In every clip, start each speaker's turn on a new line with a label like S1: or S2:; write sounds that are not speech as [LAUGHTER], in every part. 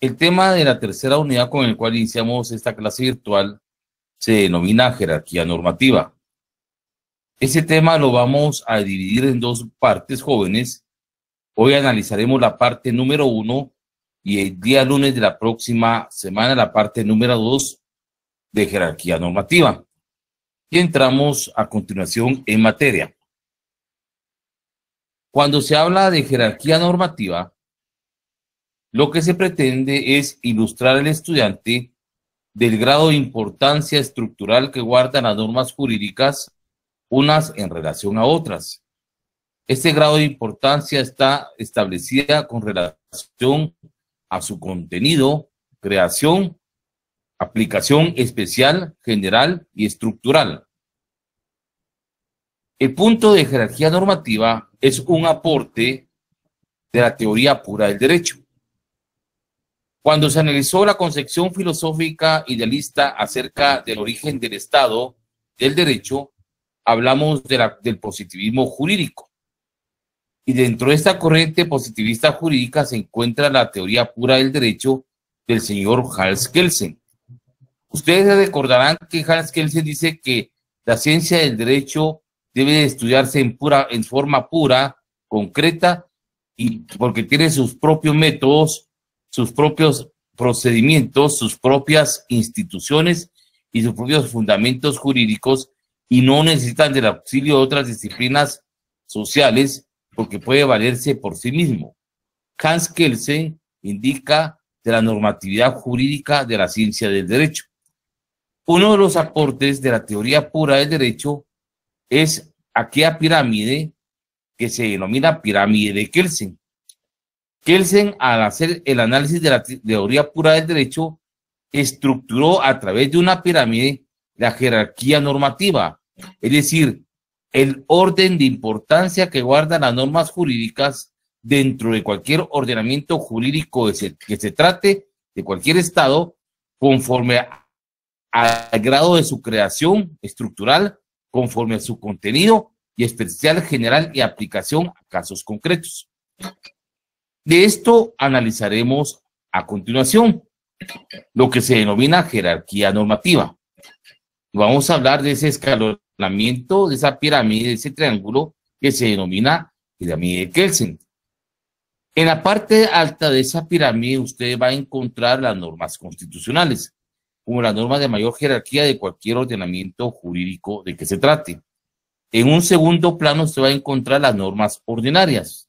S1: El tema de la tercera unidad con el cual iniciamos esta clase virtual se denomina jerarquía normativa. Ese tema lo vamos a dividir en dos partes jóvenes. Hoy analizaremos la parte número uno y el día lunes de la próxima semana la parte número dos de jerarquía normativa. Y entramos a continuación en materia. Cuando se habla de jerarquía normativa, lo que se pretende es ilustrar al estudiante del grado de importancia estructural que guardan las normas jurídicas unas en relación a otras. Este grado de importancia está establecida con relación a su contenido, creación, aplicación especial, general y estructural. El punto de jerarquía normativa es un aporte de la teoría pura del derecho. Cuando se analizó la concepción filosófica idealista acerca del origen del Estado, del derecho, hablamos de la, del positivismo jurídico. Y dentro de esta corriente positivista jurídica se encuentra la teoría pura del derecho del señor Hans Kelsen. Ustedes recordarán que Hans Kelsen dice que la ciencia del derecho debe estudiarse en, pura, en forma pura, concreta, y porque tiene sus propios métodos sus propios procedimientos, sus propias instituciones y sus propios fundamentos jurídicos y no necesitan del auxilio de otras disciplinas sociales porque puede valerse por sí mismo. Hans Kelsen indica de la normatividad jurídica de la ciencia del derecho. Uno de los aportes de la teoría pura del derecho es aquella pirámide que se denomina pirámide de Kelsen, Kelsen, al hacer el análisis de la teoría pura del derecho, estructuró a través de una pirámide la jerarquía normativa, es decir, el orden de importancia que guardan las normas jurídicas dentro de cualquier ordenamiento jurídico que se trate de cualquier Estado, conforme al grado de su creación estructural, conforme a su contenido y especial general y aplicación a casos concretos. De esto analizaremos a continuación lo que se denomina jerarquía normativa. Vamos a hablar de ese escalonamiento, de esa pirámide, de ese triángulo que se denomina pirámide de Kelsen. En la parte alta de esa pirámide usted va a encontrar las normas constitucionales, como las normas de mayor jerarquía de cualquier ordenamiento jurídico de que se trate. En un segundo plano usted va a encontrar las normas ordinarias,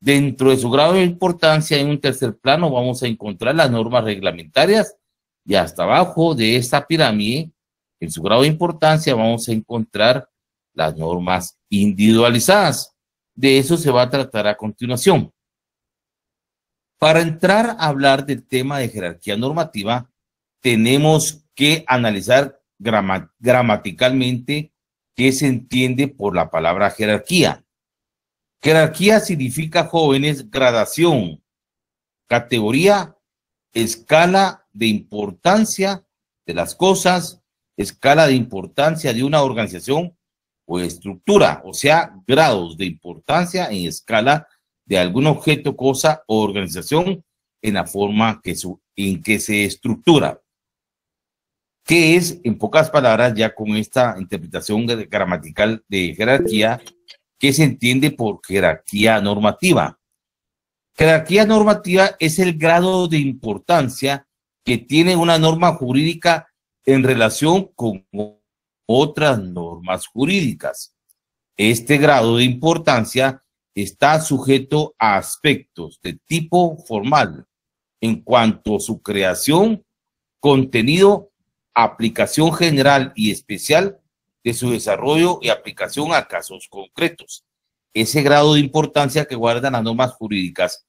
S1: Dentro de su grado de importancia, en un tercer plano vamos a encontrar las normas reglamentarias y hasta abajo de esta pirámide, en su grado de importancia, vamos a encontrar las normas individualizadas. De eso se va a tratar a continuación. Para entrar a hablar del tema de jerarquía normativa, tenemos que analizar gramaticalmente qué se entiende por la palabra jerarquía. Jerarquía significa jóvenes, gradación, categoría, escala de importancia de las cosas, escala de importancia de una organización o estructura, o sea, grados de importancia en escala de algún objeto, cosa o organización en la forma que su, en que se estructura. ¿Qué es, en pocas palabras, ya con esta interpretación gramatical de jerarquía, que se entiende por jerarquía normativa. Jerarquía normativa es el grado de importancia que tiene una norma jurídica en relación con otras normas jurídicas. Este grado de importancia está sujeto a aspectos de tipo formal en cuanto a su creación, contenido, aplicación general y especial de su desarrollo y aplicación a casos concretos. Ese grado de importancia que guardan las normas jurídicas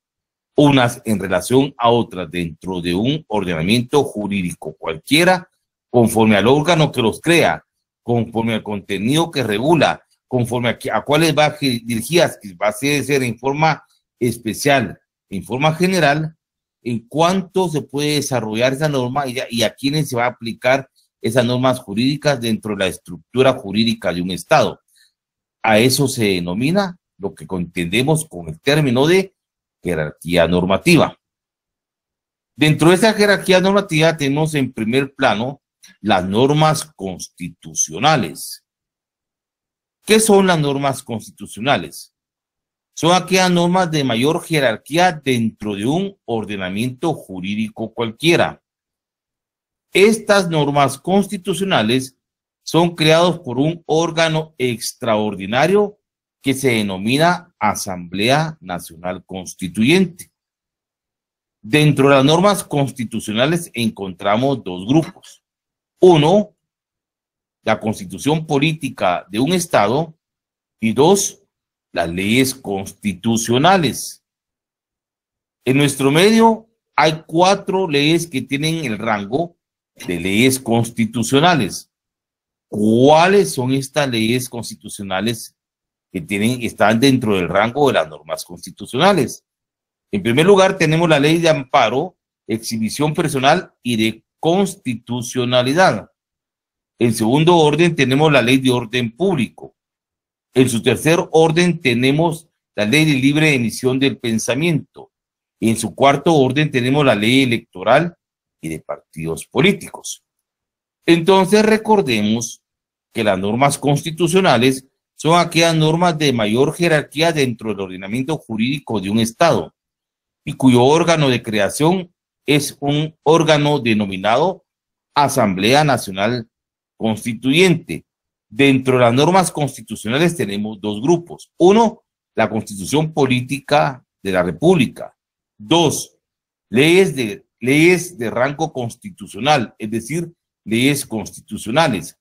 S1: unas en relación a otras dentro de un ordenamiento jurídico cualquiera, conforme al órgano que los crea, conforme al contenido que regula, conforme a, cuáles va dirigidas, va a ser en forma especial, en forma general, en cuánto se puede desarrollar esa norma y a quiénes se va a aplicar esas normas jurídicas dentro de la estructura jurídica de un Estado. A eso se denomina lo que contendemos con el término de jerarquía normativa. Dentro de esa jerarquía normativa tenemos en primer plano las normas constitucionales. ¿Qué son las normas constitucionales? Son aquellas normas de mayor jerarquía dentro de un ordenamiento jurídico cualquiera. Estas normas constitucionales son creados por un órgano extraordinario que se denomina Asamblea Nacional Constituyente. Dentro de las normas constitucionales encontramos dos grupos. Uno, la constitución política de un Estado y dos, las leyes constitucionales. En nuestro medio hay cuatro leyes que tienen el rango de leyes constitucionales. ¿Cuáles son estas leyes constitucionales que tienen, están dentro del rango de las normas constitucionales? En primer lugar, tenemos la ley de amparo, exhibición personal y de constitucionalidad. En segundo orden, tenemos la ley de orden público. En su tercer orden, tenemos la ley de libre emisión del pensamiento. En su cuarto orden, tenemos la ley electoral y de partidos políticos. Entonces recordemos que las normas constitucionales son aquellas normas de mayor jerarquía dentro del ordenamiento jurídico de un Estado y cuyo órgano de creación es un órgano denominado Asamblea Nacional Constituyente. Dentro de las normas constitucionales tenemos dos grupos. Uno, la constitución política de la República. Dos, leyes de leyes de rango constitucional, es decir, leyes constitucionales.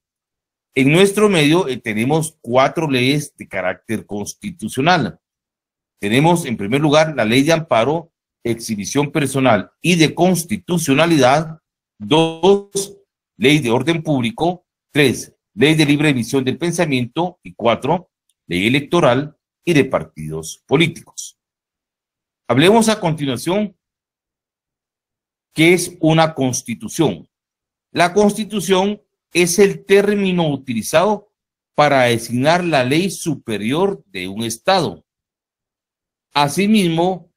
S1: En nuestro medio eh, tenemos cuatro leyes de carácter constitucional. Tenemos, en primer lugar, la ley de amparo, exhibición personal y de constitucionalidad. Dos, ley de orden público. Tres, ley de libre emisión del pensamiento. Y cuatro, ley electoral y de partidos políticos. Hablemos a continuación ¿Qué es una constitución? La constitución es el término utilizado para designar la ley superior de un Estado. Asimismo,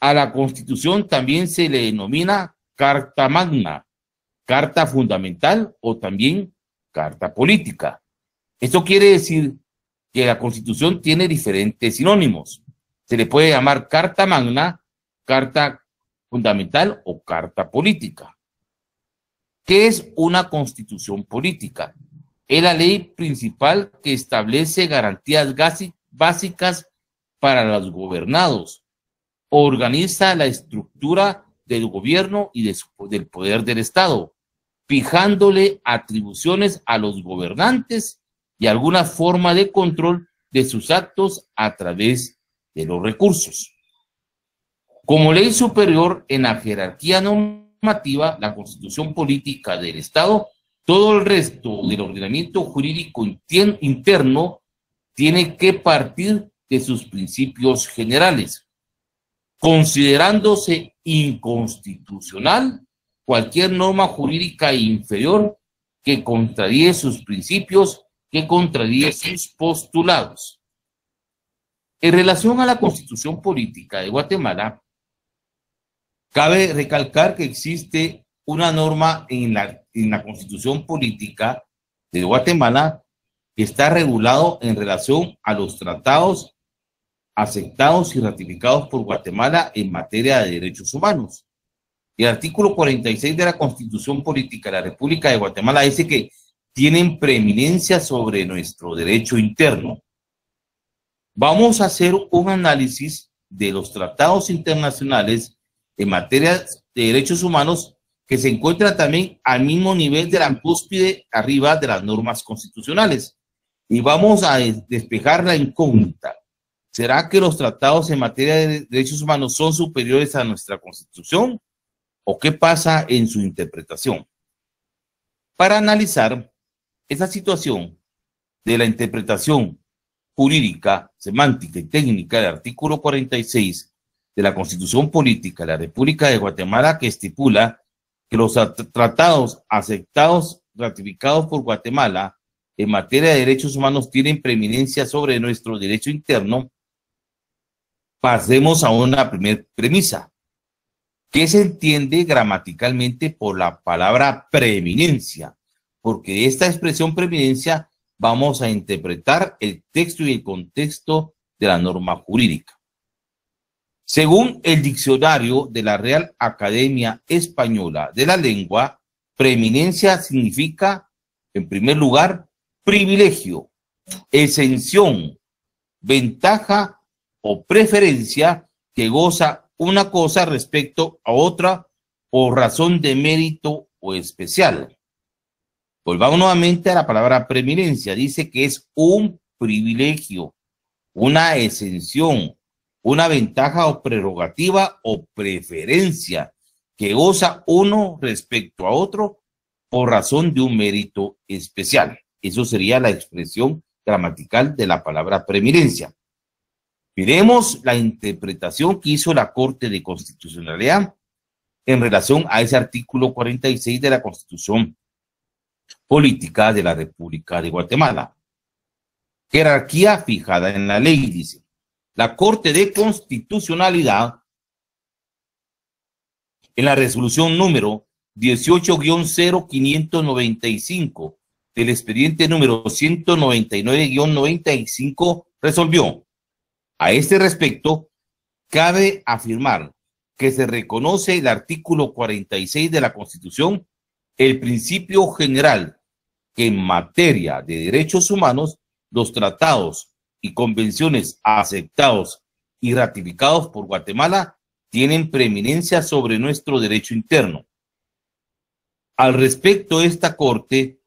S1: a la constitución también se le denomina carta magna, carta fundamental o también carta política. Esto quiere decir que la constitución tiene diferentes sinónimos. Se le puede llamar carta magna, carta fundamental o carta política. ¿Qué es una constitución política? Es la ley principal que establece garantías básicas para los gobernados, organiza la estructura del gobierno y del poder del Estado, fijándole atribuciones a los gobernantes y alguna forma de control de sus actos a través de los recursos. Como ley superior en la jerarquía normativa, la constitución política del Estado, todo el resto del ordenamiento jurídico interno tiene que partir de sus principios generales, considerándose inconstitucional cualquier norma jurídica inferior que contradíe sus principios, que contradíe sus postulados. En relación a la constitución política de Guatemala, Cabe recalcar que existe una norma en la, constitución política de Guatemala que está regulado en relación a los tratados aceptados y ratificados por Guatemala en materia de derechos humanos. El artículo 46 de la Constitución Política de la República de Guatemala dice que tienen preeminencia sobre nuestro derecho interno. Vamos a hacer un análisis de los tratados internacionales en materia de derechos humanos que se encuentra también al mismo nivel de la cúspide arriba de las normas constitucionales. Y vamos a despejar la incógnita. ¿Será que los tratados en materia de derechos humanos son superiores a nuestra constitución? ¿O qué pasa en su interpretación? Para analizar esa situación de la interpretación jurídica, semántica y técnica del artículo 46 de la Constitución Política de la República de Guatemala que estipula que los tratados aceptados, ratificados por Guatemala en materia de derechos humanos tienen preeminencia sobre nuestro derecho interno, pasemos a una primera premisa. que se entiende gramaticalmente por la palabra preeminencia? Porque esta expresión preeminencia vamos a interpretar el texto y el contexto de la norma jurídica. Según el diccionario de la Real Academia Española de la Lengua, preeminencia significa, en primer lugar, privilegio, exención, ventaja o preferencia que goza una cosa respecto a otra por razón de mérito o especial. Volvamos nuevamente a la palabra preeminencia. Dice que es un privilegio, una exención, una ventaja o prerrogativa o preferencia que goza uno respecto a otro por razón de un mérito especial. Eso sería la expresión gramatical de la palabra preeminencia. Miremos la interpretación que hizo la Corte de Constitucionalidad en relación a ese artículo 46 de la Constitución Política de la República de Guatemala. Jerarquía fijada en la ley, dice la Corte de Constitucionalidad, en la resolución número 18-0595 del expediente número 199-95, resolvió. A este respecto, cabe afirmar que se reconoce el artículo 46 de la Constitución, el principio general que en materia de derechos humanos, los tratados y convenciones aceptados y ratificados por Guatemala tienen preeminencia sobre nuestro derecho interno. Al respecto, esta Corte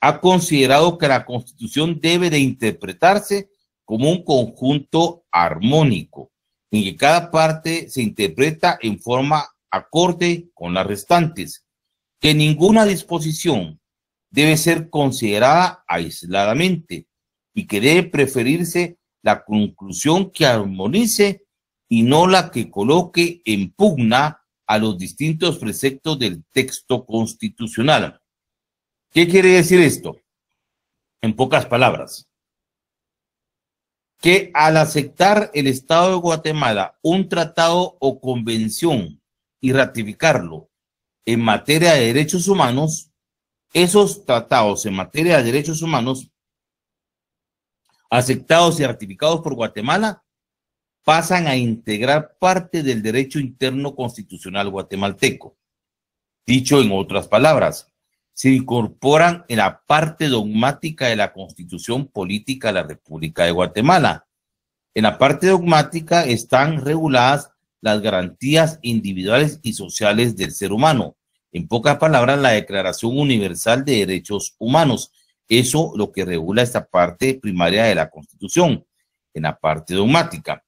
S1: ha considerado que la Constitución debe de interpretarse como un conjunto armónico, en que cada parte se interpreta en forma acorde con las restantes, que ninguna disposición debe ser considerada aisladamente, y que debe preferirse la conclusión que armonice y no la que coloque en pugna a los distintos preceptos del texto constitucional. ¿Qué quiere decir esto? En pocas palabras, que al aceptar el Estado de Guatemala un tratado o convención y ratificarlo en materia de derechos humanos, esos tratados en materia de derechos humanos aceptados y ratificados por Guatemala, pasan a integrar parte del derecho interno constitucional guatemalteco. Dicho en otras palabras, se incorporan en la parte dogmática de la Constitución Política de la República de Guatemala. En la parte dogmática están reguladas las garantías individuales y sociales del ser humano. En pocas palabras, la Declaración Universal de Derechos Humanos, eso lo que regula esta parte primaria de la Constitución, en la parte dogmática.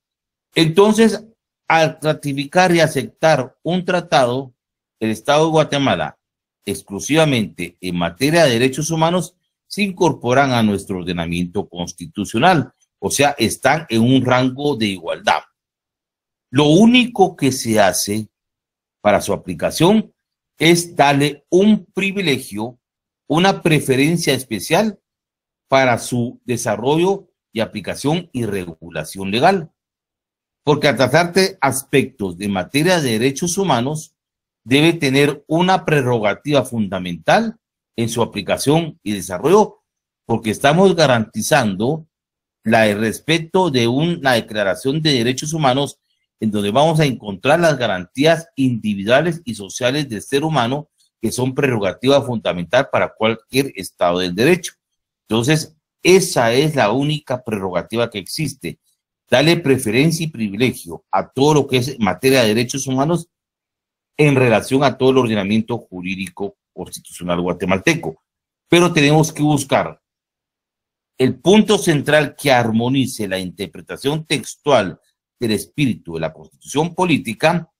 S1: Entonces, al ratificar y aceptar un tratado, el Estado de Guatemala, exclusivamente en materia de derechos humanos, se incorporan a nuestro ordenamiento constitucional, o sea, están en un rango de igualdad. Lo único que se hace para su aplicación es darle un privilegio una preferencia especial para su desarrollo y aplicación y regulación legal. Porque al tratarte aspectos de materia de derechos humanos, debe tener una prerrogativa fundamental en su aplicación y desarrollo, porque estamos garantizando la, el respeto de una declaración de derechos humanos en donde vamos a encontrar las garantías individuales y sociales del ser humano que son prerrogativas fundamentales para cualquier Estado del Derecho. Entonces, esa es la única prerrogativa que existe. Dale preferencia y privilegio a todo lo que es materia de derechos humanos en relación a todo el ordenamiento jurídico constitucional guatemalteco. Pero tenemos que buscar el punto central que armonice la interpretación textual del espíritu de la constitución política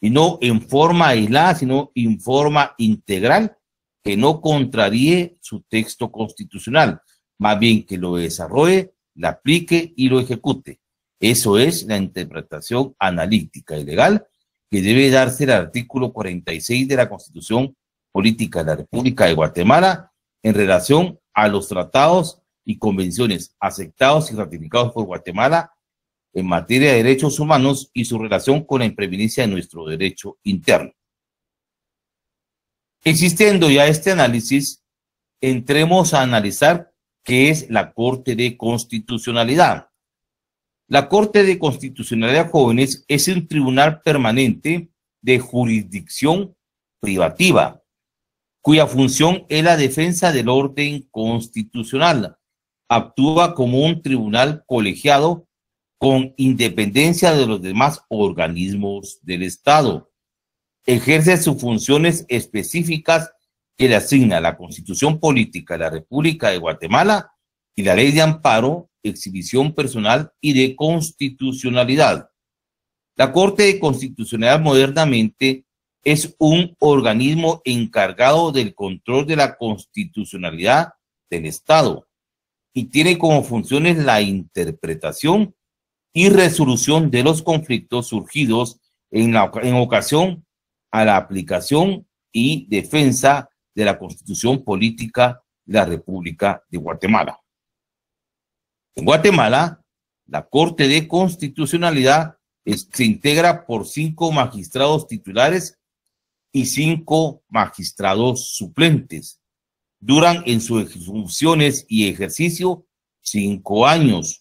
S1: y no en forma aislada, sino en forma integral, que no contraríe su texto constitucional, más bien que lo desarrolle, la aplique y lo ejecute. Eso es la interpretación analítica y legal que debe darse el artículo 46 de la Constitución Política de la República de Guatemala en relación a los tratados y convenciones aceptados y ratificados por Guatemala en materia de derechos humanos y su relación con la imprevidencia de nuestro derecho interno. Existiendo ya este análisis, entremos a analizar qué es la Corte de Constitucionalidad. La Corte de Constitucionalidad Jóvenes es un tribunal permanente de jurisdicción privativa, cuya función es la defensa del orden constitucional. Actúa como un tribunal colegiado con independencia de los demás organismos del Estado. Ejerce sus funciones específicas que le asigna la Constitución Política de la República de Guatemala y la Ley de Amparo, Exhibición Personal y de Constitucionalidad. La Corte de Constitucionalidad modernamente es un organismo encargado del control de la constitucionalidad del Estado y tiene como funciones la interpretación y resolución de los conflictos surgidos en, la, en ocasión a la aplicación y defensa de la Constitución Política de la República de Guatemala. En Guatemala, la Corte de Constitucionalidad se integra por cinco magistrados titulares y cinco magistrados suplentes. Duran en sus funciones y ejercicio cinco años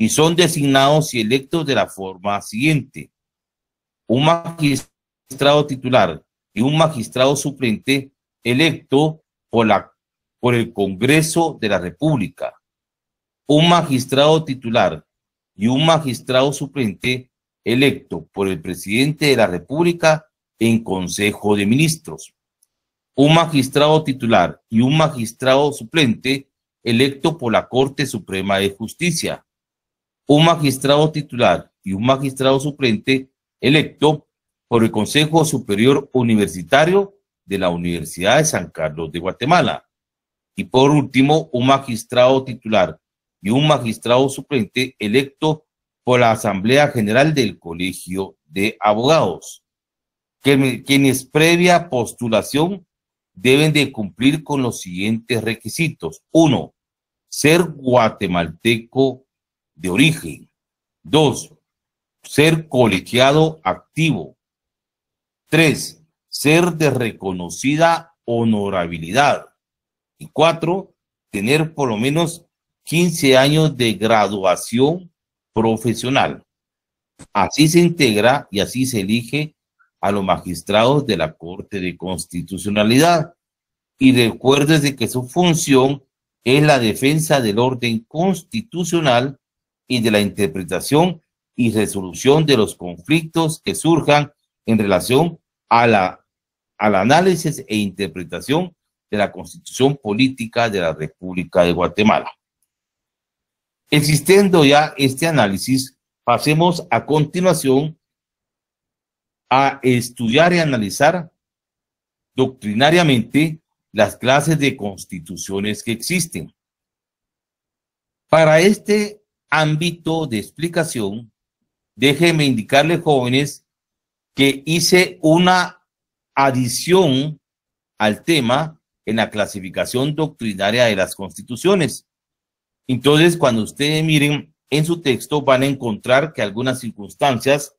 S1: y son designados y electos de la forma siguiente. Un magistrado titular y un magistrado suplente electo por, la, por el Congreso de la República. Un magistrado titular y un magistrado suplente electo por el presidente de la República en Consejo de Ministros. Un magistrado titular y un magistrado suplente electo por la Corte Suprema de Justicia un magistrado titular y un magistrado suplente electo por el Consejo Superior Universitario de la Universidad de San Carlos de Guatemala. Y por último, un magistrado titular y un magistrado suplente electo por la Asamblea General del Colegio de Abogados, quienes previa postulación deben de cumplir con los siguientes requisitos. Uno, ser guatemalteco de origen. Dos, ser colegiado activo. Tres, ser de reconocida honorabilidad. Y cuatro, tener por lo menos 15 años de graduación profesional. Así se integra y así se elige a los magistrados de la Corte de Constitucionalidad. Y de que su función es la defensa del orden constitucional y de la interpretación y resolución de los conflictos que surjan en relación a la, al análisis e interpretación de la Constitución Política de la República de Guatemala. Existiendo ya este análisis, pasemos a continuación a estudiar y analizar doctrinariamente las clases de constituciones que existen. Para este ámbito de explicación, déjenme indicarles, jóvenes, que hice una adición al tema en la clasificación doctrinaria de las constituciones. Entonces, cuando ustedes miren en su texto, van a encontrar que algunas circunstancias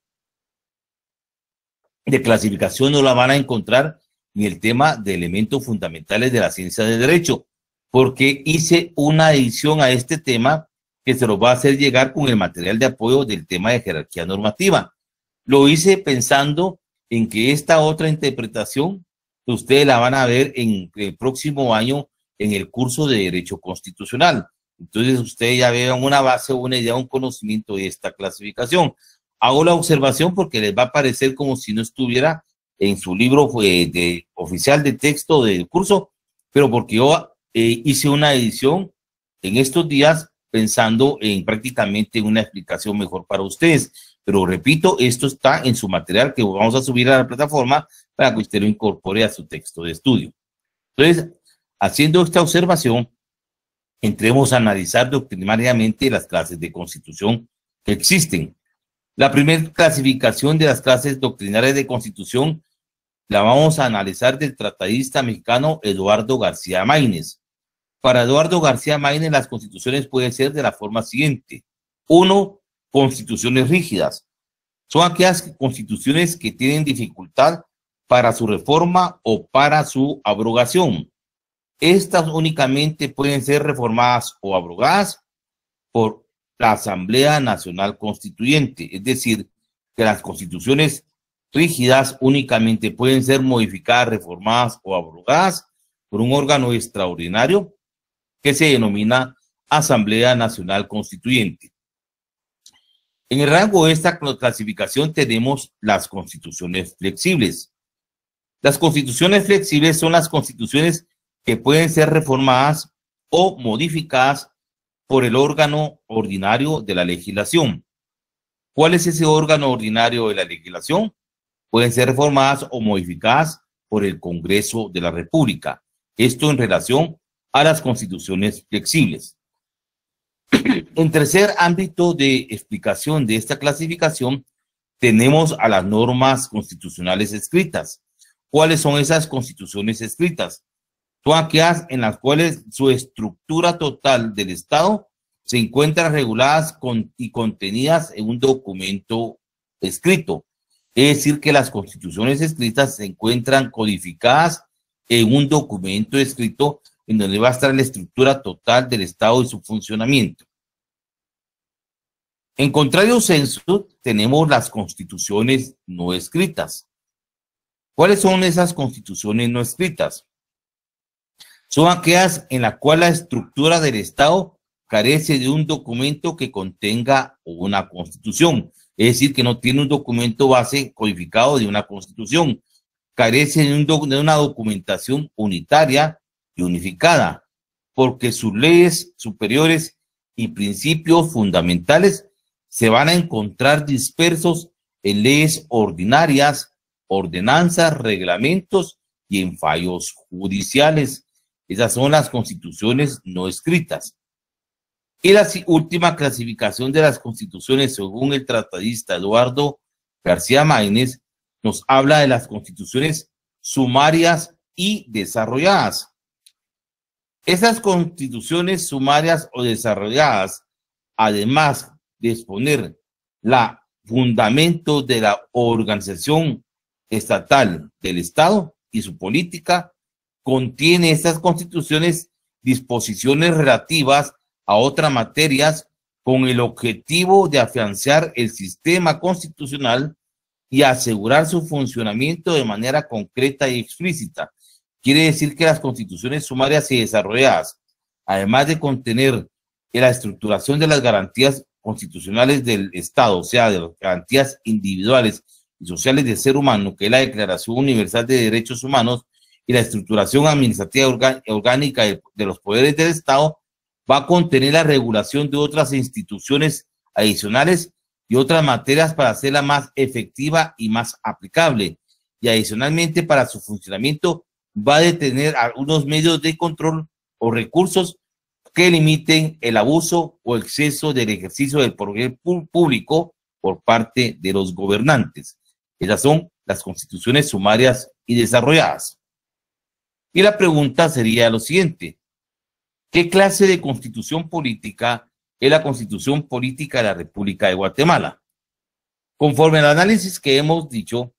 S1: de clasificación no la van a encontrar ni el tema de elementos fundamentales de la ciencia de derecho, porque hice una adición a este tema que se los va a hacer llegar con el material de apoyo del tema de jerarquía normativa. Lo hice pensando en que esta otra interpretación ustedes la van a ver en el próximo año en el curso de Derecho Constitucional. Entonces ustedes ya vean una base, una idea, un conocimiento de esta clasificación. Hago la observación porque les va a parecer como si no estuviera en su libro eh, de, oficial de texto del curso, pero porque yo eh, hice una edición en estos días pensando en prácticamente una explicación mejor para ustedes. Pero repito, esto está en su material que vamos a subir a la plataforma para que usted lo incorpore a su texto de estudio. Entonces, haciendo esta observación, entremos a analizar doctrinariamente las clases de constitución que existen. La primera clasificación de las clases doctrinarias de constitución la vamos a analizar del tratadista mexicano Eduardo García Maínez. Para Eduardo García Maine, las constituciones pueden ser de la forma siguiente. Uno, constituciones rígidas. Son aquellas constituciones que tienen dificultad para su reforma o para su abrogación. Estas únicamente pueden ser reformadas o abrogadas por la Asamblea Nacional Constituyente, es decir, que las constituciones rígidas únicamente pueden ser modificadas, reformadas o abrogadas por un órgano extraordinario que se denomina Asamblea Nacional Constituyente. En el rango de esta clasificación tenemos las constituciones flexibles. Las constituciones flexibles son las constituciones que pueden ser reformadas o modificadas por el órgano ordinario de la legislación. ¿Cuál es ese órgano ordinario de la legislación? Pueden ser reformadas o modificadas por el Congreso de la República. Esto en relación a las constituciones flexibles. [CLEARS THROAT] En tercer ámbito de explicación de esta clasificación, tenemos a las normas constitucionales escritas. ¿Cuáles son esas constituciones escritas? Son aquellas en las cuales su estructura total del Estado se encuentra reguladas y contenidas en un documento escrito. Es decir, que las constituciones escritas se encuentran codificadas en un documento escrito en donde va a estar la estructura total del Estado y su funcionamiento. En contrario censo, tenemos las constituciones no escritas. ¿Cuáles son esas constituciones no escritas? Son aquellas en las cuales la estructura del Estado carece de un documento que contenga una constitución. Es decir, que no tiene un documento base codificado de una constitución. Carece de una documentación unitaria y unificada, porque sus leyes superiores y principios fundamentales se van a encontrar dispersos en leyes ordinarias, ordenanzas, reglamentos y en fallos judiciales. Esas son las constituciones no escritas. Y la última clasificación de las constituciones, según el tratadista Eduardo García Maínez, nos habla de las constituciones sumarias y desarrolladas. Esas constituciones sumarias o desarrolladas, además de exponer la fundamento de la organización estatal del Estado y su política, contiene estas constituciones disposiciones relativas a otras materias con el objetivo de afianzar el sistema constitucional y asegurar su funcionamiento de manera concreta y explícita, Quiere decir que las constituciones sumarias y desarrolladas, además de contener la estructuración de las garantías constitucionales del Estado, o sea, de las garantías individuales y sociales del ser humano, que es la Declaración Universal de Derechos Humanos, y la estructuración administrativa orgánica de los poderes del Estado, va a contener la regulación de otras instituciones adicionales y otras materias para hacerla más efectiva y más aplicable, y adicionalmente para su funcionamiento va a detener algunos medios de control o recursos que limiten el abuso o exceso del ejercicio del poder público por parte de los gobernantes. Esas son las constituciones sumarias y desarrolladas. Y la pregunta sería lo siguiente. ¿Qué clase de constitución política es la constitución política de la República de Guatemala? Conforme al análisis que hemos dicho,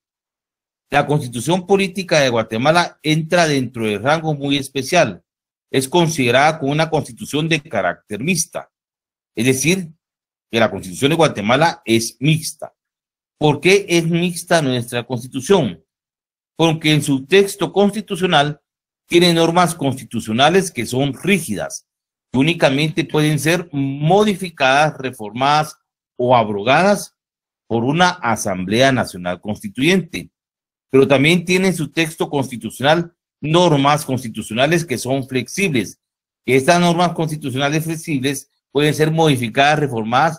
S1: la constitución política de Guatemala entra dentro del rango muy especial. Es considerada como una constitución de carácter mixta. Es decir, que la constitución de Guatemala es mixta. ¿Por qué es mixta nuestra constitución? Porque en su texto constitucional tiene normas constitucionales que son rígidas, únicamente pueden ser modificadas, reformadas o abrogadas por una Asamblea Nacional Constituyente pero también tiene en su texto constitucional normas constitucionales que son flexibles. Estas normas constitucionales flexibles pueden ser modificadas, reformadas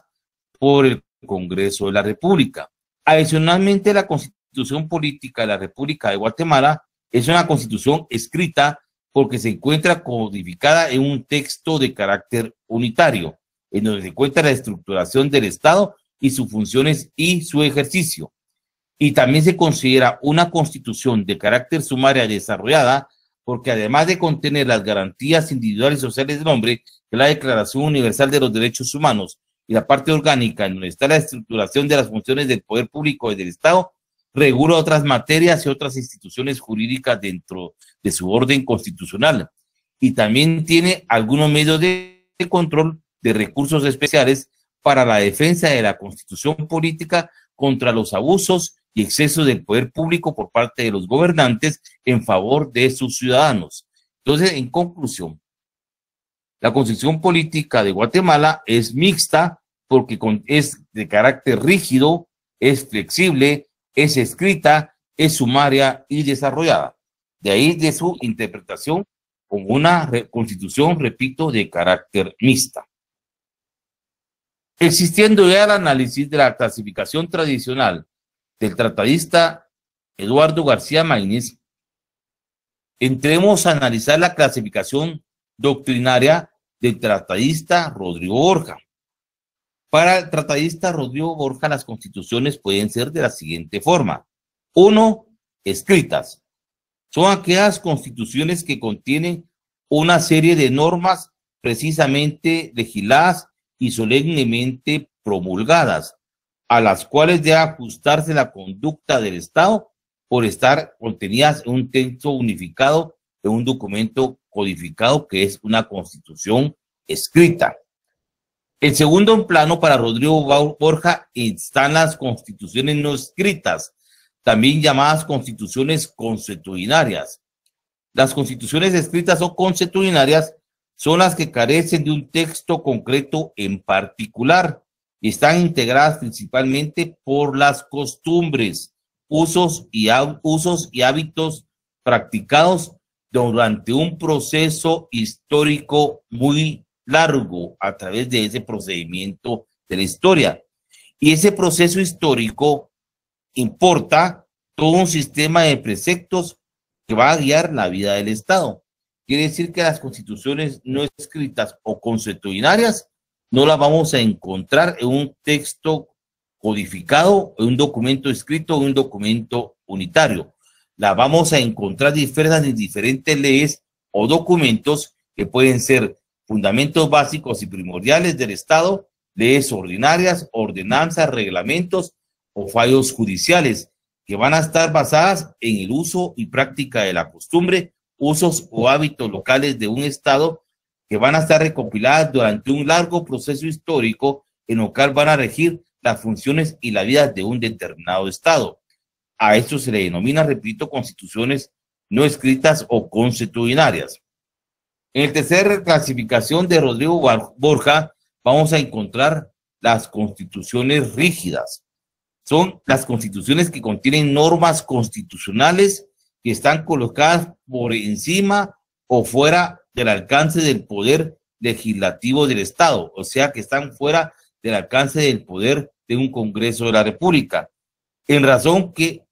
S1: por el Congreso de la República. Adicionalmente, la Constitución Política de la República de Guatemala es una constitución escrita porque se encuentra codificada en un texto de carácter unitario, en donde se encuentra la estructuración del Estado y sus funciones y su ejercicio y también se considera una constitución de carácter sumaria desarrollada porque además de contener las garantías individuales y sociales del hombre, que la Declaración Universal de los Derechos Humanos y la parte orgánica en donde está la estructuración de las funciones del poder público y del Estado, regula otras materias y otras instituciones jurídicas dentro de su orden constitucional. Y también tiene algunos medios de control de recursos especiales para la defensa de la constitución política contra los abusos y exceso del poder público por parte de los gobernantes en favor de sus ciudadanos. Entonces, en conclusión, la constitución política de Guatemala es mixta porque es de carácter rígido, es flexible, es escrita, es sumaria y desarrollada. De ahí de su interpretación con una constitución, repito, de carácter mixta. Existiendo ya el análisis de la clasificación tradicional del tratadista Eduardo García Maínez, entremos a analizar la clasificación doctrinaria del tratadista Rodrigo Borja. Para el tratadista Rodrigo Borja, las constituciones pueden ser de la siguiente forma. Uno, escritas. Son aquellas constituciones que contienen una serie de normas precisamente legisladas y solemnemente promulgadas a las cuales debe ajustarse la conducta del Estado por estar contenidas en un texto unificado, en un documento codificado que es una constitución escrita. El segundo plano para Rodrigo Borja están las constituciones no escritas, también llamadas constituciones consuetudinarias. Las constituciones escritas o consuetudinarias son las que carecen de un texto concreto en particular están integradas principalmente por las costumbres, usos y, usos y hábitos practicados durante un proceso histórico muy largo a través de ese procedimiento de la historia. Y ese proceso histórico importa todo un sistema de preceptos que va a guiar la vida del Estado. Quiere decir que las constituciones no escritas o consuetudinarias no la vamos a encontrar en un texto codificado, en un documento escrito, en un documento unitario. La vamos a encontrar en diferentes leyes o documentos que pueden ser fundamentos básicos y primordiales del Estado, leyes ordinarias, ordenanzas, reglamentos o fallos judiciales que van a estar basadas en el uso y práctica de la costumbre, usos o hábitos locales de un Estado que van a estar recopiladas durante un largo proceso histórico en lo cual van a regir las funciones y la vida de un determinado Estado. A esto se le denomina, repito, constituciones no escritas o constitucionarias. En el tercer clasificación de Rodrigo Borja vamos a encontrar las constituciones rígidas. Son las constituciones que contienen normas constitucionales que están colocadas por encima o fuera del alcance del poder legislativo del Estado, o sea que están fuera del alcance del poder de un Congreso de la República, en razón que,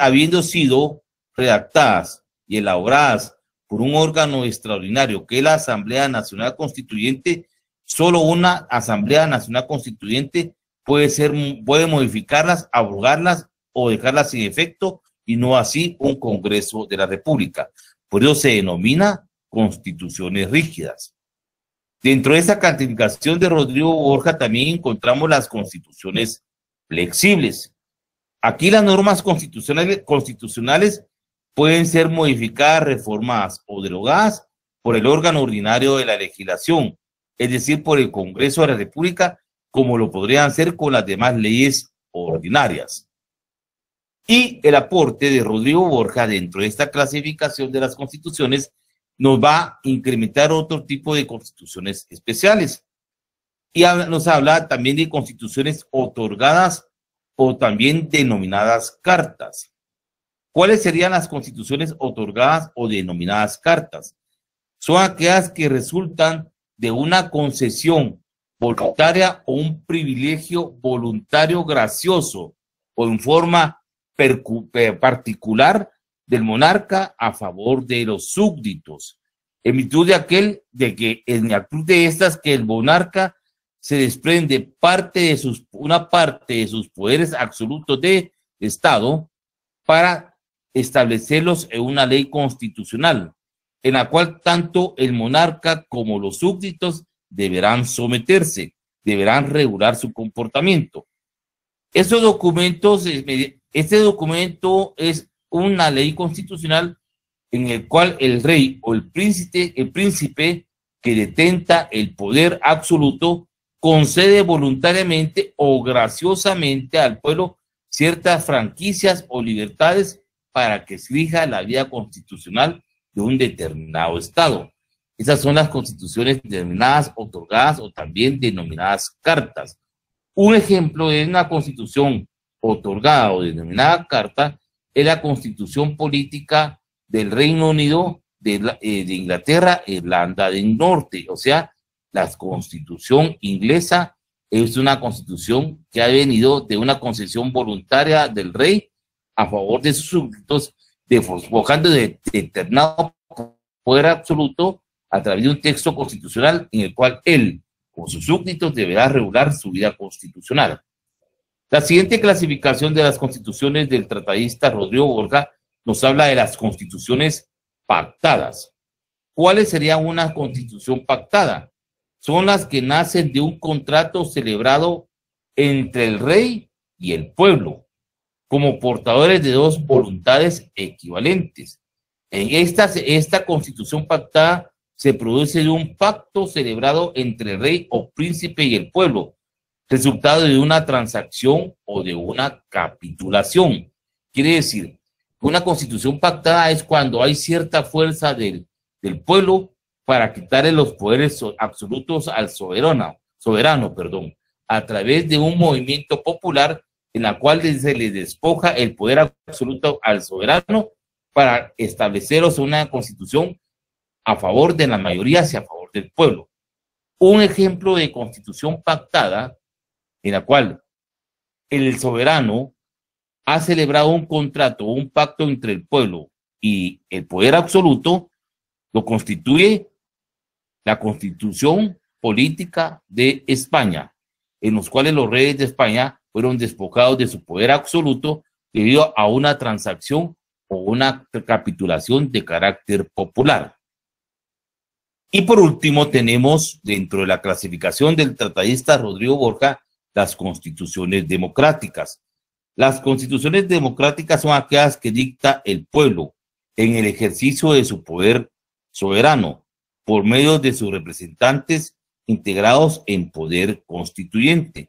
S1: habiendo sido redactadas y elaboradas por un órgano extraordinario que es la Asamblea Nacional Constituyente, solo una Asamblea Nacional Constituyente puede ser, puede modificarlas, abrogarlas o dejarlas sin efecto y no así un Congreso de la República. Por eso se denomina constituciones rígidas. Dentro de esa calificación de Rodrigo Borja también encontramos las constituciones flexibles. Aquí las normas constitucionales, constitucionales pueden ser modificadas, reformadas o derogadas por el órgano ordinario de la legislación, es decir, por el Congreso de la República, como lo podrían ser con las demás leyes ordinarias. Y el aporte de Rodrigo Borja dentro de esta clasificación de las constituciones nos va a incrementar otro tipo de constituciones especiales. Y nos habla también de constituciones otorgadas o también denominadas cartas. ¿Cuáles serían las constituciones otorgadas o denominadas cartas? Son aquellas que resultan de una concesión voluntaria o un privilegio voluntario gracioso o en forma eh, particular del monarca a favor de los súbditos, en virtud de aquel de que en la cruz de estas que el monarca se desprende parte de sus, una parte de sus poderes absolutos de Estado para establecerlos en una ley constitucional, en la cual tanto el monarca como los súbditos deberán someterse, deberán regular su comportamiento. Esos documentos, este documento es una ley constitucional en el cual el rey o el príncipe, el príncipe que detenta el poder absoluto concede voluntariamente o graciosamente al pueblo ciertas franquicias o libertades para que se rija la vía constitucional de un determinado Estado. Esas son las constituciones denominadas, otorgadas o también denominadas cartas. Un ejemplo de una constitución otorgada o denominada carta es la constitución política del Reino Unido, de, eh, de Inglaterra, Irlanda del Norte. O sea, la constitución inglesa es una constitución que ha venido de una concesión voluntaria del rey a favor de sus súbditos, desfocando de, determinado poder absoluto a través de un texto constitucional en el cual él, con sus súbditos, deberá regular su vida constitucional. La siguiente clasificación de las constituciones del tratadista Rodrigo Borja nos habla de las constituciones pactadas. ¿Cuáles serían una constitución pactada? Son las que nacen de un contrato celebrado entre el rey y el pueblo, como portadores de dos voluntades equivalentes. En esta, esta constitución pactada se produce de un pacto celebrado entre el rey o príncipe y el pueblo, resultado de una transacción o de una capitulación. Quiere decir una constitución pactada es cuando hay cierta fuerza del, del pueblo para quitarle los poderes absolutos al soberano, soberano, perdón, a través de un movimiento popular en la cual se le despoja el poder absoluto al soberano para estableceros una constitución a favor de la mayoría hacia a favor del pueblo. Un ejemplo de constitución pactada en la cual el soberano ha celebrado un contrato, un pacto entre el pueblo y el poder absoluto, lo constituye la constitución política de España, en los cuales los reyes de España fueron despojados de su poder absoluto debido a una transacción o una capitulación de carácter popular. Y por último tenemos dentro de la clasificación del tratadista Rodrigo Borja las constituciones democráticas. Las constituciones democráticas son aquellas que dicta el pueblo en el ejercicio de su poder soberano por medio de sus representantes integrados en poder constituyente.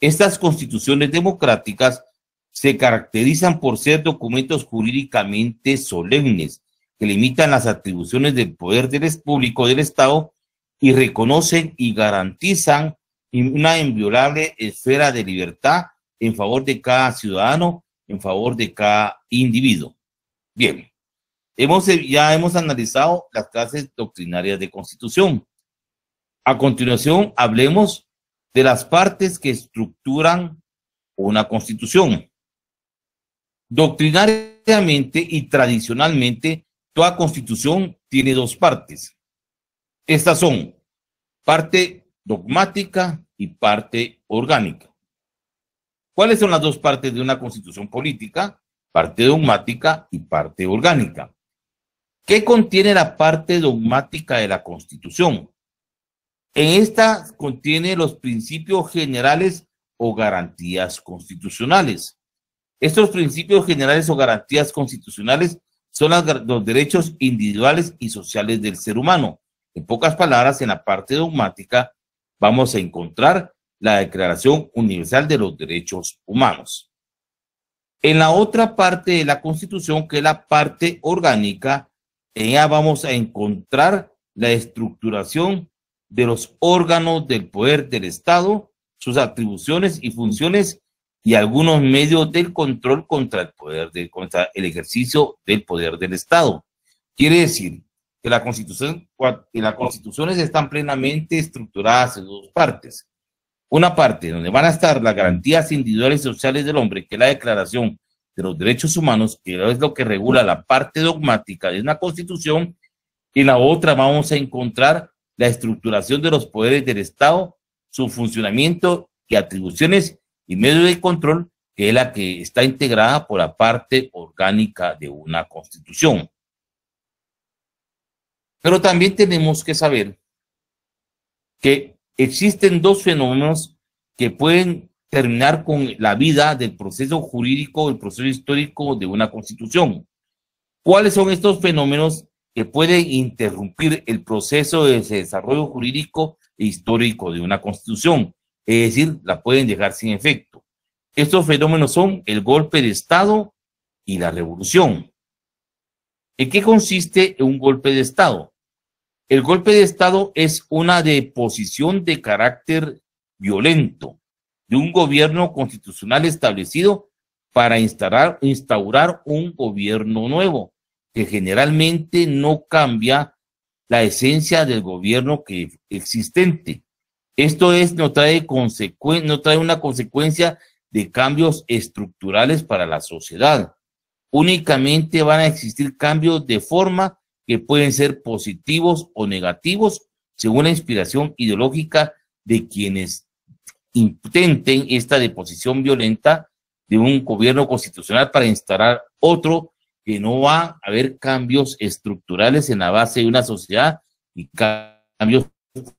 S1: Estas constituciones democráticas se caracterizan por ser documentos jurídicamente solemnes que limitan las atribuciones del poder del público del Estado y reconocen y garantizan una inviolable esfera de libertad en favor de cada ciudadano, en favor de cada individuo. Bien, hemos, ya hemos analizado las clases doctrinarias de constitución. A continuación, hablemos de las partes que estructuran una constitución. Doctrinariamente y tradicionalmente, toda constitución tiene dos partes. Estas son parte dogmática y parte orgánica. ¿Cuáles son las dos partes de una constitución política? Parte dogmática y parte orgánica. ¿Qué contiene la parte dogmática de la constitución? En esta contiene los principios generales o garantías constitucionales. Estos principios generales o garantías constitucionales son los derechos individuales y sociales del ser humano. En pocas palabras, en la parte dogmática vamos a encontrar la Declaración Universal de los Derechos Humanos. En la otra parte de la Constitución, que es la parte orgánica, en vamos a encontrar la estructuración de los órganos del poder del Estado, sus atribuciones y funciones y algunos medios del control contra el poder de contra el ejercicio del poder del Estado. Quiere decir que la Constitución, las constituciones están plenamente estructuradas en dos partes. Una parte donde van a estar las garantías individuales y sociales del hombre, que es la Declaración de los Derechos Humanos, que es lo que regula la parte dogmática de una constitución, y en la otra vamos a encontrar la estructuración de los poderes del Estado, su funcionamiento y atribuciones y medio de control, que es la que está integrada por la parte orgánica de una constitución. Pero también tenemos que saber que existen dos fenómenos que pueden terminar con la vida del proceso jurídico, el proceso histórico de una constitución. ¿Cuáles son estos fenómenos que pueden interrumpir el proceso de desarrollo jurídico e histórico de una constitución? Es decir, la pueden dejar sin efecto. Estos fenómenos son el golpe de Estado y la revolución. ¿En qué consiste un golpe de Estado? El golpe de Estado es una deposición de carácter violento de un gobierno constitucional establecido para instalar, instaurar un gobierno nuevo, que generalmente no cambia la esencia del gobierno que existente. Esto es, no trae, no trae una consecuencia de cambios estructurales para la sociedad. Únicamente van a existir cambios de forma que pueden ser positivos o negativos según la inspiración ideológica de quienes intenten esta deposición violenta de un gobierno constitucional para instalar otro que no va a haber cambios estructurales en la base de una sociedad y cambios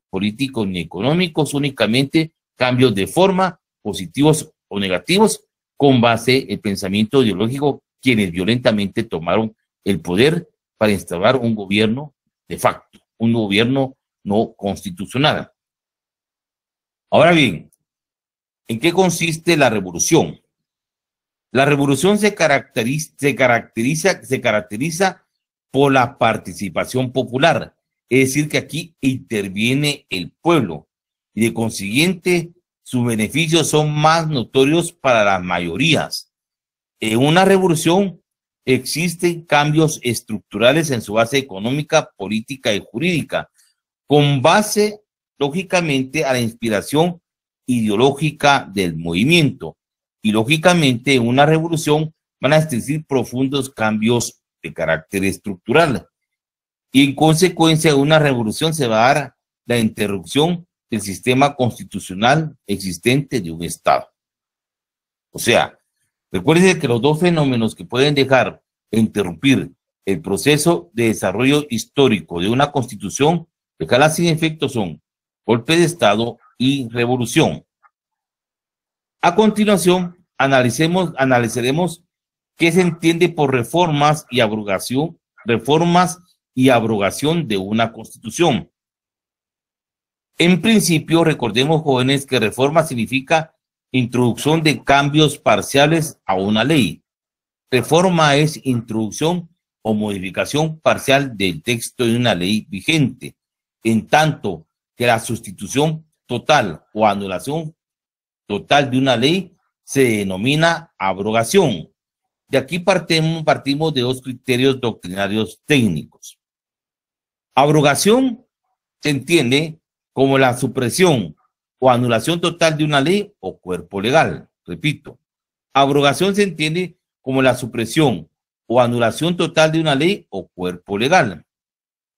S1: políticos ni económicos, únicamente cambios de forma, positivos o negativos, con base el pensamiento ideológico quienes violentamente tomaron el poder para instaurar un gobierno de facto, un gobierno no constitucional. Ahora bien, ¿en qué consiste la revolución? La revolución se caracteriza, se caracteriza, se caracteriza por la participación popular, es decir, que aquí interviene el pueblo y de consiguiente sus beneficios son más notorios para las mayorías en eh, una revolución existen cambios estructurales en su base económica, política y jurídica, con base, lógicamente, a la inspiración ideológica del movimiento. Y, lógicamente, en una revolución van a existir profundos cambios de carácter estructural. Y, en consecuencia de una revolución, se va a dar la interrupción del sistema constitucional existente de un Estado. O sea, Recuerden que los dos fenómenos que pueden dejar e interrumpir el proceso de desarrollo histórico de una constitución dejarla sin efecto son golpe de Estado y revolución. A continuación, analicemos, analizaremos qué se entiende por reformas y abrogación, reformas y abrogación de una constitución. En principio, recordemos jóvenes que reforma significa Introducción de cambios parciales a una ley. Reforma es introducción o modificación parcial del texto de una ley vigente, en tanto que la sustitución total o anulación total de una ley se denomina abrogación. De aquí partimos, de dos criterios doctrinarios técnicos. Abrogación se entiende como la supresión o anulación total de una ley o cuerpo legal. Repito, abrogación se entiende como la supresión o anulación total de una ley o cuerpo legal.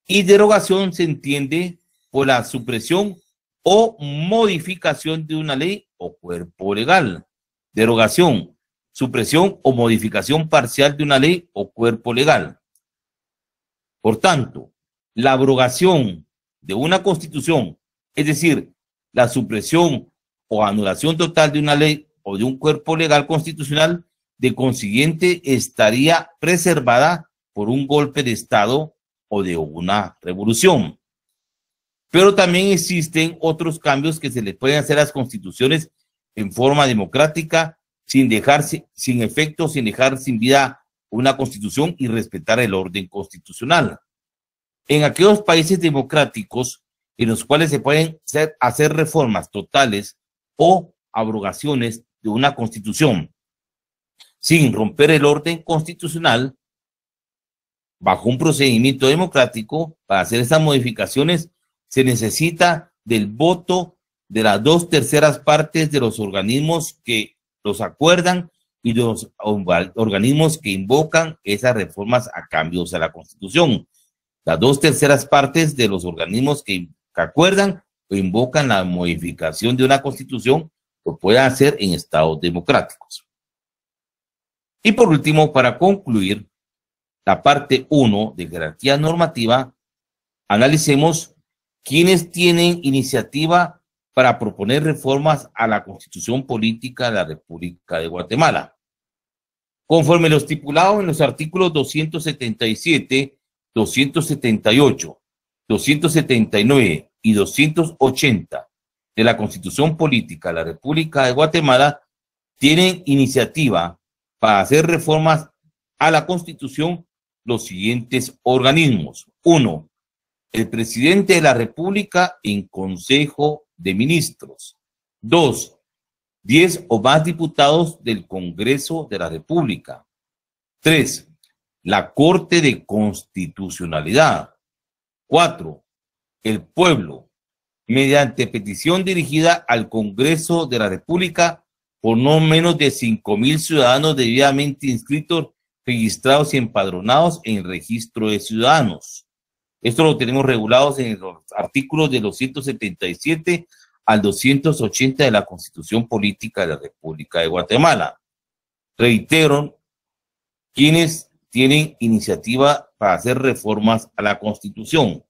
S1: Y derogación se entiende por la supresión o modificación de una ley o cuerpo legal. Derogación, supresión o modificación parcial de una ley o cuerpo legal. Por tanto, la abrogación de una constitución, es decir, la supresión o anulación total de una ley o de un cuerpo legal constitucional, de consiguiente estaría preservada por un golpe de Estado o de una revolución. Pero también existen otros cambios que se le pueden hacer a las constituciones en forma democrática, sin dejarse sin efecto, sin dejar sin vida una constitución y respetar el orden constitucional. En aquellos países democráticos en los cuales se pueden hacer reformas totales o abrogaciones de una constitución, sin romper el orden constitucional, bajo un procedimiento democrático, para hacer esas modificaciones se necesita del voto de las dos terceras partes de los organismos que los acuerdan y los organismos que invocan esas reformas a cambios a la Constitución. Las dos terceras partes de los organismos que que acuerdan? Invocan la modificación de una constitución, lo pueden hacer en estados democráticos. Y por último, para concluir la parte 1 de garantía normativa, analicemos quiénes tienen iniciativa para proponer reformas a la constitución política de la República de Guatemala. Conforme lo estipulado en los artículos 277, 278 279 y 280 de la Constitución Política de la República de Guatemala tienen iniciativa para hacer reformas a la Constitución los siguientes organismos. Uno, el presidente de la República en Consejo de Ministros. Dos, diez o más diputados del Congreso de la República. Tres, la Corte de Constitucionalidad. Cuatro, el pueblo, mediante petición dirigida al Congreso de la República por no menos de cinco mil ciudadanos debidamente inscritos, registrados y empadronados en registro de ciudadanos. Esto lo tenemos regulados en los artículos de los 177 al 280 de la Constitución Política de la República de Guatemala. Reitero, quienes tienen iniciativa para hacer reformas a la Constitución.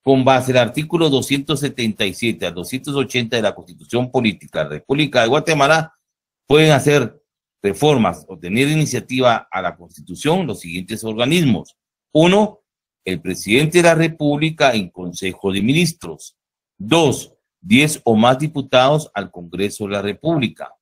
S1: Con base al artículo 277 al 280 de la Constitución Política de la República de Guatemala, pueden hacer reformas o tener iniciativa a la Constitución los siguientes organismos. Uno, el presidente de la República en Consejo de Ministros. Dos, diez o más diputados al Congreso de la República.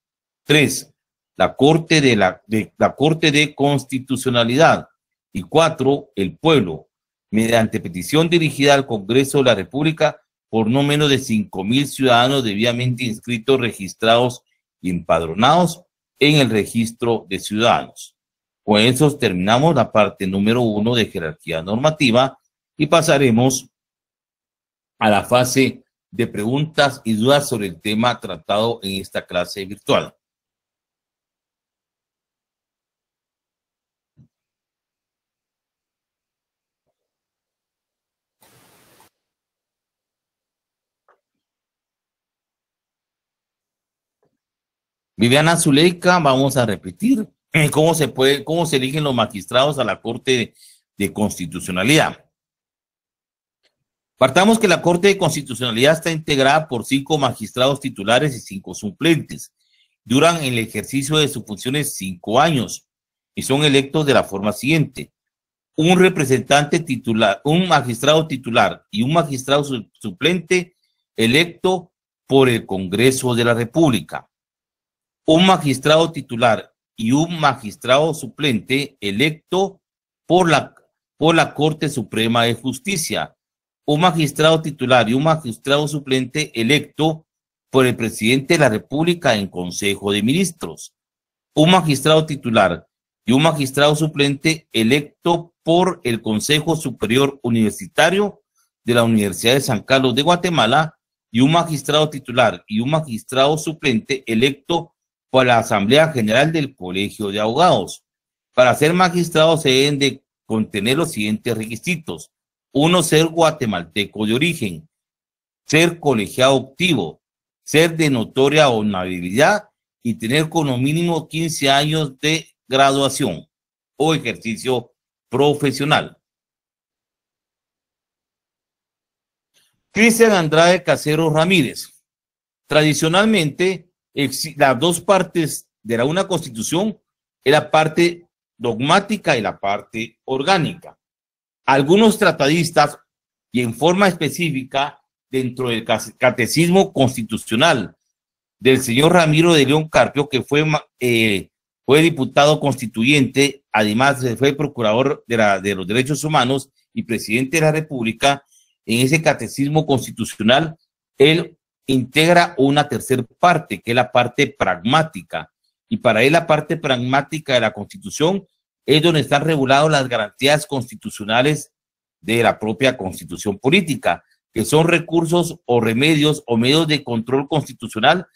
S1: Tres, la Corte de, la, de, la Corte de Constitucionalidad y cuatro, el pueblo, mediante petición dirigida al Congreso de la República por no menos de cinco mil ciudadanos debidamente inscritos, registrados y empadronados en el registro de ciudadanos. Con eso terminamos la parte número uno de jerarquía normativa y pasaremos a la fase de preguntas y dudas sobre el tema tratado en esta clase virtual. Viviana Zuleika, vamos a repetir eh, cómo se puede, cómo se eligen los magistrados a la Corte de Constitucionalidad. Partamos que la Corte de Constitucionalidad está integrada por cinco magistrados titulares y cinco suplentes. Duran en el ejercicio de sus funciones cinco años y son electos de la forma siguiente. Un representante titular, un magistrado titular y un magistrado suplente electo por el Congreso de la República un magistrado titular y un magistrado suplente electo por la, por la Corte Suprema de Justicia, un magistrado titular y un magistrado suplente electo por el presidente de la República en Consejo de Ministros, un magistrado titular y un magistrado suplente electo por el Consejo Superior Universitario de la Universidad de San Carlos de Guatemala y un magistrado titular y un magistrado suplente electo por la Asamblea General del Colegio de Abogados. Para ser magistrado se deben de contener los siguientes requisitos. Uno, ser guatemalteco de origen, ser colegiado activo, ser de notoria honorabilidad y tener como mínimo 15 años de graduación o ejercicio profesional. Cristian Andrade Casero Ramírez. Tradicionalmente, las dos partes de la una constitución es la parte dogmática y la parte orgánica. Algunos tratadistas, y en forma específica dentro del catecismo constitucional del señor Ramiro de León Carpio, que fue, eh, fue diputado constituyente, además fue procurador de, la, de los derechos humanos y presidente de la República, en ese catecismo constitucional, él integra una tercera parte, que es la parte pragmática. Y para él la parte pragmática de la Constitución es donde están reguladas las garantías constitucionales de la propia Constitución política, que son recursos o remedios o medios de control constitucional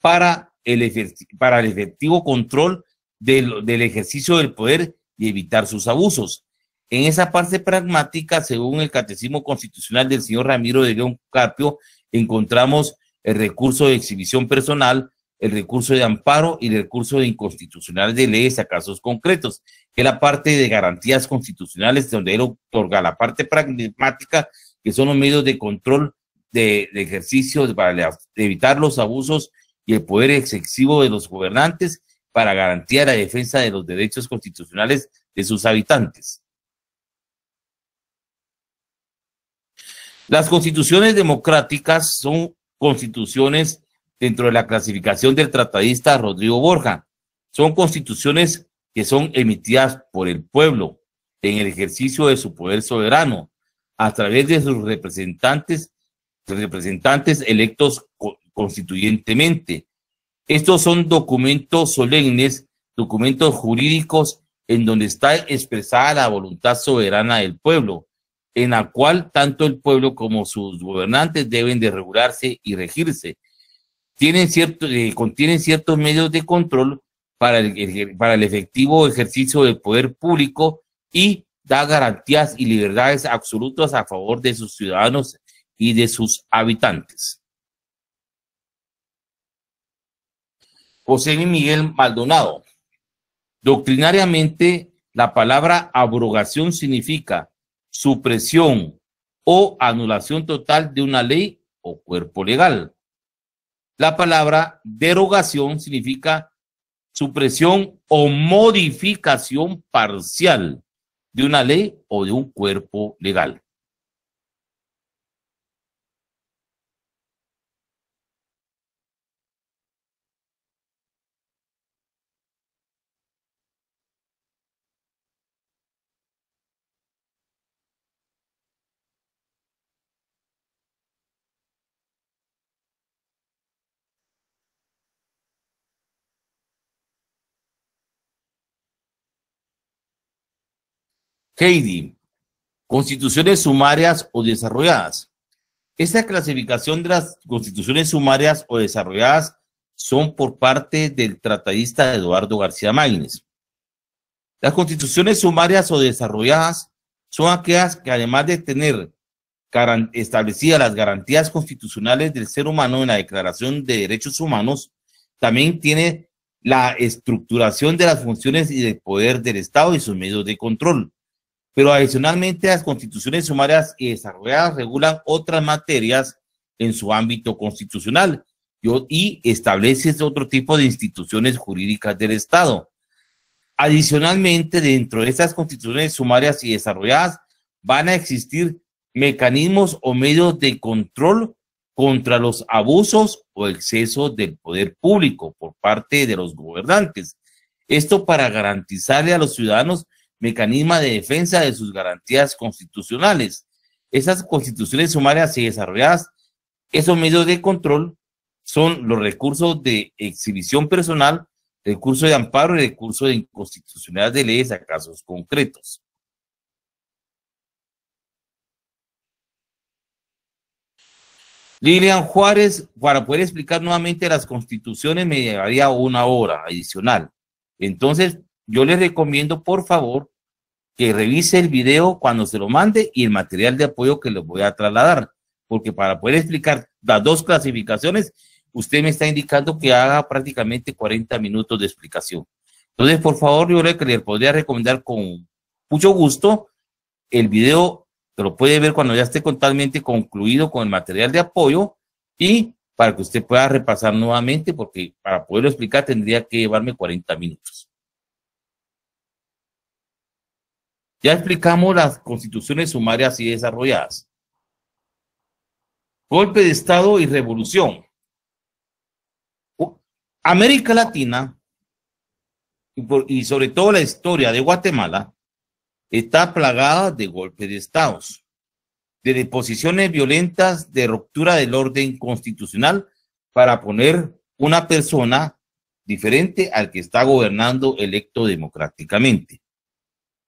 S1: para el, para el efectivo control del, del ejercicio del poder y evitar sus abusos. En esa parte pragmática, según el Catecismo Constitucional del señor Ramiro de León Carpio, encontramos el recurso de exhibición personal, el recurso de amparo y el recurso de inconstitucional de leyes a casos concretos, que es la parte de garantías constitucionales donde él otorga la parte pragmática, que son los medios de control de, de ejercicio para evitar los abusos y el poder excesivo de los gobernantes para garantizar la defensa de los derechos constitucionales de sus habitantes. Las constituciones democráticas son constituciones dentro de la clasificación del tratadista Rodrigo Borja. Son constituciones que son emitidas por el pueblo en el ejercicio de su poder soberano a través de sus representantes, representantes electos constituyentemente. Estos son documentos solemnes, documentos jurídicos en donde está expresada la voluntad soberana del pueblo en la cual tanto el pueblo como sus gobernantes deben de regularse y regirse. Tienen cierto, eh, contienen ciertos medios de control para el, para el efectivo ejercicio del poder público y da garantías y libertades absolutas a favor de sus ciudadanos y de sus habitantes. José Miguel Maldonado. Doctrinariamente, la palabra abrogación significa supresión o anulación total de una ley o cuerpo legal. La palabra derogación significa supresión o modificación parcial de una ley o de un cuerpo legal. Heidi, constituciones sumarias o desarrolladas. Esta clasificación de las constituciones sumarias o desarrolladas son por parte del tratadista Eduardo García Máynez. Las constituciones sumarias o desarrolladas son aquellas que además de tener establecidas las garantías constitucionales del ser humano en la Declaración de Derechos Humanos, también tiene la estructuración de las funciones y del poder del Estado y sus medios de control pero adicionalmente las constituciones sumarias y desarrolladas regulan otras materias en su ámbito constitucional y establece este otro tipo de instituciones jurídicas del Estado. Adicionalmente, dentro de estas constituciones sumarias y desarrolladas van a existir mecanismos o medios de control contra los abusos o excesos del poder público por parte de los gobernantes. Esto para garantizarle a los ciudadanos mecanismo de defensa de sus garantías constitucionales. Esas constituciones sumarias y desarrolladas, esos medios de control son los recursos de exhibición personal, recursos de amparo y recursos de inconstitucionalidad de leyes a casos concretos. Lilian Juárez, para poder explicar nuevamente las constituciones me llevaría una hora adicional. Entonces, yo les recomiendo, por favor, que revise el video cuando se lo mande y el material de apoyo que les voy a trasladar, porque para poder explicar las dos clasificaciones, usted me está indicando que haga prácticamente 40 minutos de explicación. Entonces, por favor, yo creo que le podría recomendar con mucho gusto el video, te lo puede ver cuando ya esté totalmente concluido con el material de apoyo y para que usted pueda repasar nuevamente, porque para poderlo explicar tendría que llevarme 40 minutos. Ya explicamos las constituciones sumarias y desarrolladas. Golpe de Estado y revolución. América Latina y sobre todo la historia de Guatemala está plagada de golpes de estados, de disposiciones violentas de ruptura del orden constitucional para poner una persona diferente al que está gobernando electo democráticamente.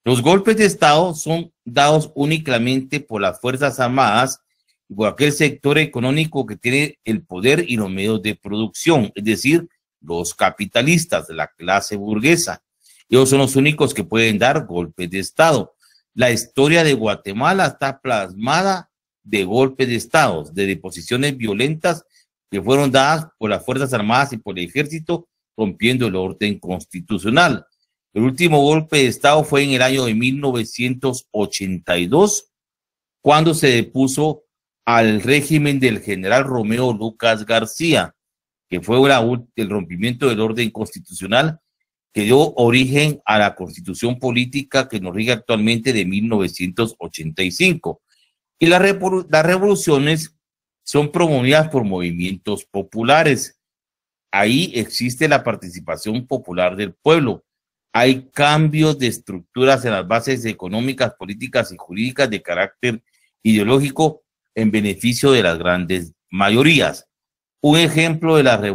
S1: Los golpes de Estado son dados únicamente por las Fuerzas Armadas y por aquel sector económico que tiene el poder y los medios de producción, es decir, los capitalistas de la clase burguesa. Ellos son los únicos que pueden dar golpes de Estado. La historia de Guatemala está plasmada de golpes de Estado, de deposiciones violentas que fueron dadas por las Fuerzas Armadas y por el Ejército, rompiendo el orden constitucional. El último golpe de Estado fue en el año de 1982, cuando se depuso al régimen del general Romeo Lucas García, que fue el rompimiento del orden constitucional que dio origen a la constitución política que nos rige actualmente de 1985. Y las, las revoluciones son promovidas por movimientos populares. Ahí existe la participación popular del pueblo hay cambios de estructuras en las bases económicas, políticas y jurídicas de carácter ideológico en beneficio de las grandes mayorías. Un ejemplo de, la de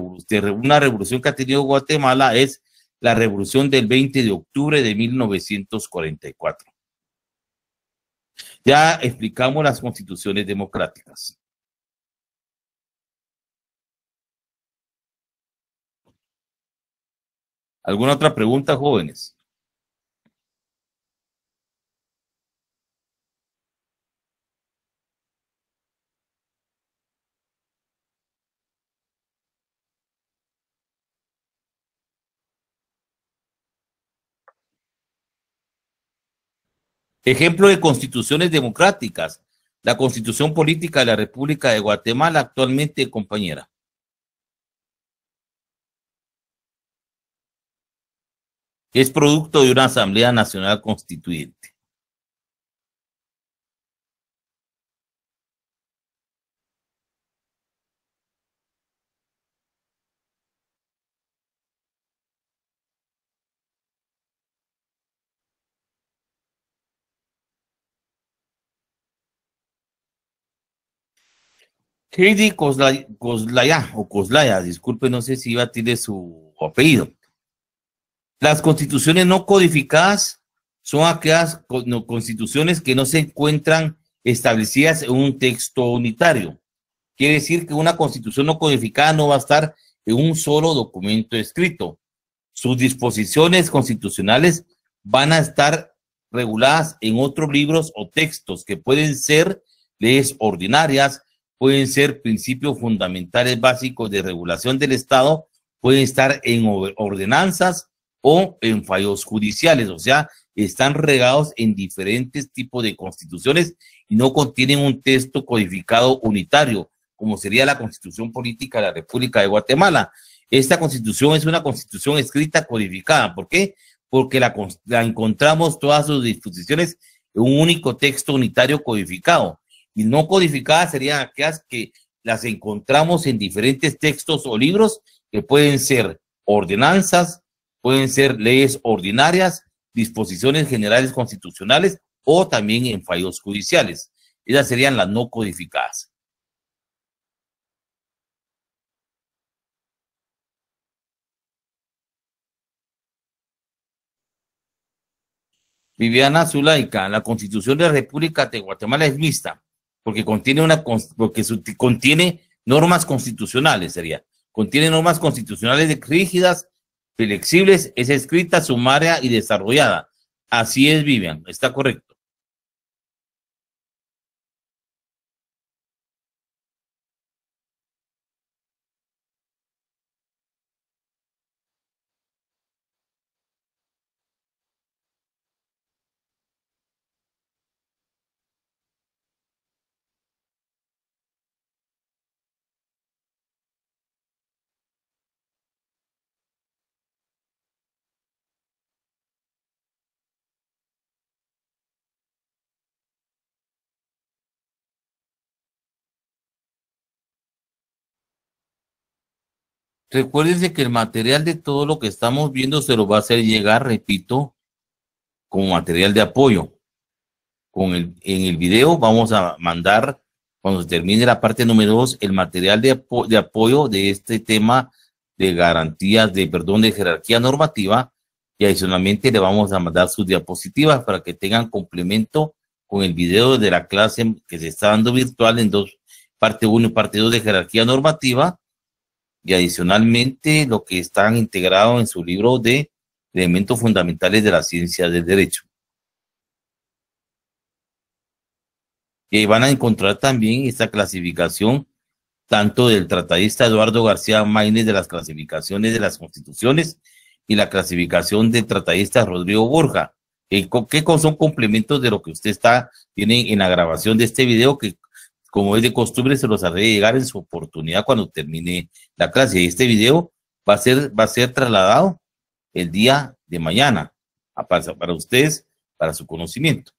S1: una revolución que ha tenido Guatemala es la revolución del 20 de octubre de 1944. Ya explicamos las constituciones democráticas. ¿Alguna otra pregunta, jóvenes? Ejemplo de constituciones democráticas, la constitución política de la República de Guatemala actualmente, compañera. es producto de una Asamblea Nacional Constituyente. Heidi Coslaya, o Coslaya, disculpe, no sé si iba a tirar su apellido las constituciones no codificadas son aquellas constituciones que no se encuentran establecidas en un texto unitario. Quiere decir que una constitución no codificada no va a estar en un solo documento escrito. Sus disposiciones constitucionales van a estar reguladas en otros libros o textos que pueden ser leyes ordinarias, pueden ser principios fundamentales básicos de regulación del Estado, pueden estar en ordenanzas o en fallos judiciales, o sea, están regados en diferentes tipos de constituciones y no contienen un texto codificado unitario, como sería la Constitución Política de la República de Guatemala. Esta constitución es una constitución escrita codificada. ¿Por qué? Porque la, encontramos todas sus disposiciones en un único texto unitario codificado. Y no codificadas serían aquellas que las encontramos en diferentes textos o libros que pueden ser ordenanzas, Pueden ser leyes ordinarias, disposiciones generales constitucionales o también en fallos judiciales. Esas serían las no codificadas. Viviana Zulaica, la Constitución de la República de Guatemala es mixta, porque contiene una porque contiene normas constitucionales, sería. Contiene normas constitucionales rígidas flexibles es escrita, sumaria y desarrollada. Así es, Vivian, está correcto. Recuérdense que el material de todo lo que estamos viendo se lo va a hacer llegar, repito, como material de apoyo. Con el, en el video vamos a mandar, cuando termine la parte número dos, el material de, apoyo de este tema de garantías, de perdón, de jerarquía normativa. Y adicionalmente le vamos a mandar sus diapositivas para que tengan complemento con el video de la clase que se está dando virtual en dos, parte 1 y parte 2 de jerarquía normativa y adicionalmente lo que están integrados en su libro de elementos fundamentales de la ciencia del derecho. Y van a encontrar también esta clasificación tanto del tratadista Eduardo García Maínez de las clasificaciones de las constituciones y la clasificación del tratadista Rodrigo Borja, que, son complementos de lo que usted está, tiene en la grabación de este video, que como es de costumbre, se los haré llegar en su oportunidad cuando termine la clase. Este video va a ser, va a ser trasladado el día de mañana para ustedes, para su conocimiento.